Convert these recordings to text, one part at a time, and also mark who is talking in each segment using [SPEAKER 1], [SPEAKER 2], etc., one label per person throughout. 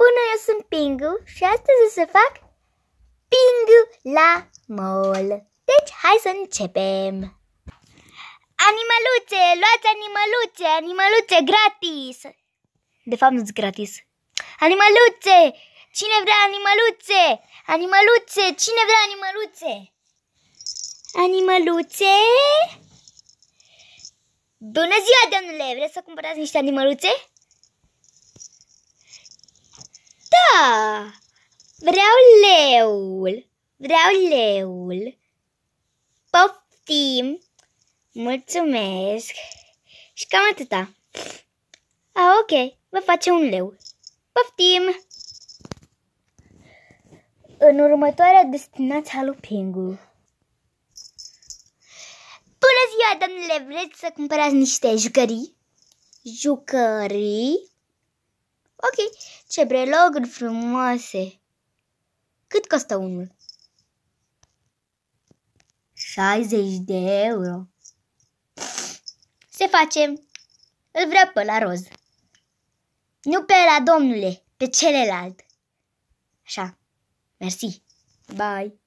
[SPEAKER 1] Bună, eu sunt Pingu și astăzi o să fac Pingu la mol. Deci, hai să începem! Animăluțe, luați animăluțe, animăluțe gratis! De fapt, nu-ți gratis. Animăluțe! Cine vrea animăluțe? Animăluțe! Cine vrea animăluțe? Animăluțe? Bună ziua, domnule! Vreți să cumpărați niște animăluțe? Da! Vreau leul! Vreau leul! Poftim! Mulțumesc! Și cam atâta. A, ah, ok, vă face un leu. Poftim! În următoarea destinație pingu Bună ziua, domnule! Vreți să cumpărați niște jucării? Jucării? Ok, ce breloguri frumoase! Cât costă unul? 60 de euro. Se face. Îl vrea pe la roz. Nu pe la domnule, pe celălalt. Așa. Mersi. Bye.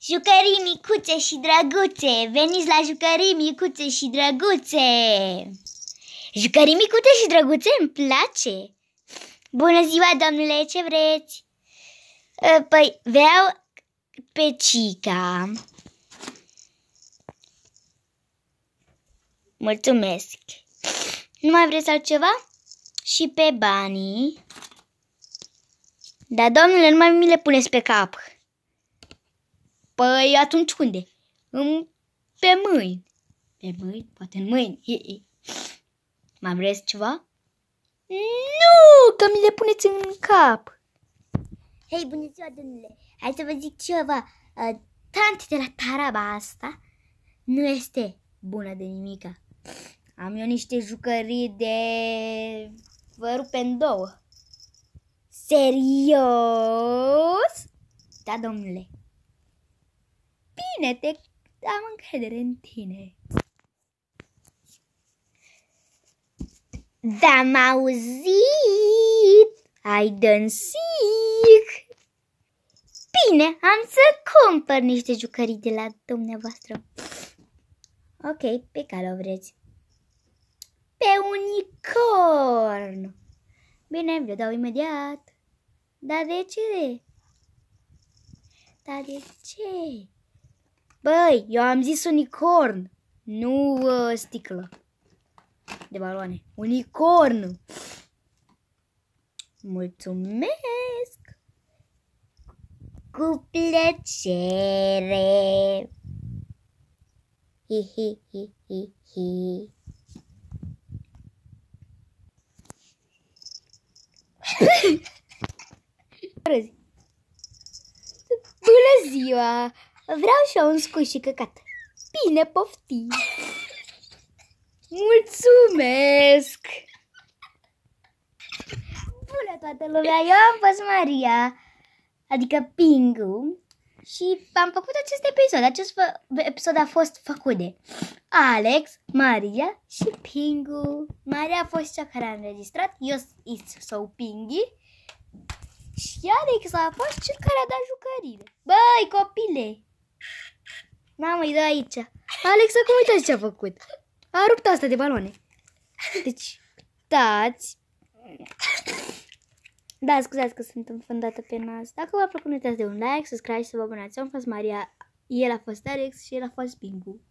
[SPEAKER 1] Jucării micuțe și drăguțe, veniți la jucării micuțe și drăguțe! Jucării micute și drăguțe îmi place. Bună ziua, domnule, ce vreți? Ă, păi, vreau pe Cica. Mulțumesc. Nu mai vreți altceva? Și pe banii. Da, domnule, nu mai mi le puneți pe cap. Păi, atunci unde? În... Pe mâini. Pe mâini? Poate în mâini. Mai vreți ceva? Nu, că mi le puneți în cap. Hei, bună ziua, domnule. Hai să vă zic ceva. Ă, Tanti de la taraba asta nu este bună de nimica. Am eu niște jucării de... Vă rupe în două. Serios? Da, domnule. Bine, te am încredere în tine. V-am auzit, ai dansic! Bine, am să cumpăr niște jucării de la dumneavoastră. Ok, pe care o vreți? Pe unicorn. Bine, vi-o dau imediat. Dar de ce? Dar de ce? Băi, eu am zis unicorn, nu uh, sticlă de baloane. Unicorn! Mulțumesc! Cu plăcere! Hi, hi, hi, hi, hi. Bună ziua! Vreau și eu un scuș căcat. Bine, poftim! Mulțumesc! Bună toată lumea, eu am fost Maria, adică Pingu și am făcut acest episod. Acest episod a fost făcut de Alex, Maria și Pingu. Maria a fost cea care a înregistrat, eu sau Pingi și Alex a fost cel care a dat jucările. Băi, copile! Mamă, îi dă aici. Alex, acum uitați ce a făcut a rupt asta de baloane. Deci, dați... Da, scuzați că sunt înfundată pe nas. Dacă v-a plăcut, nu uitați de un like, subscribe și să vă abonați. Eu am fost Maria, el a fost Alex și el a fost Bingu.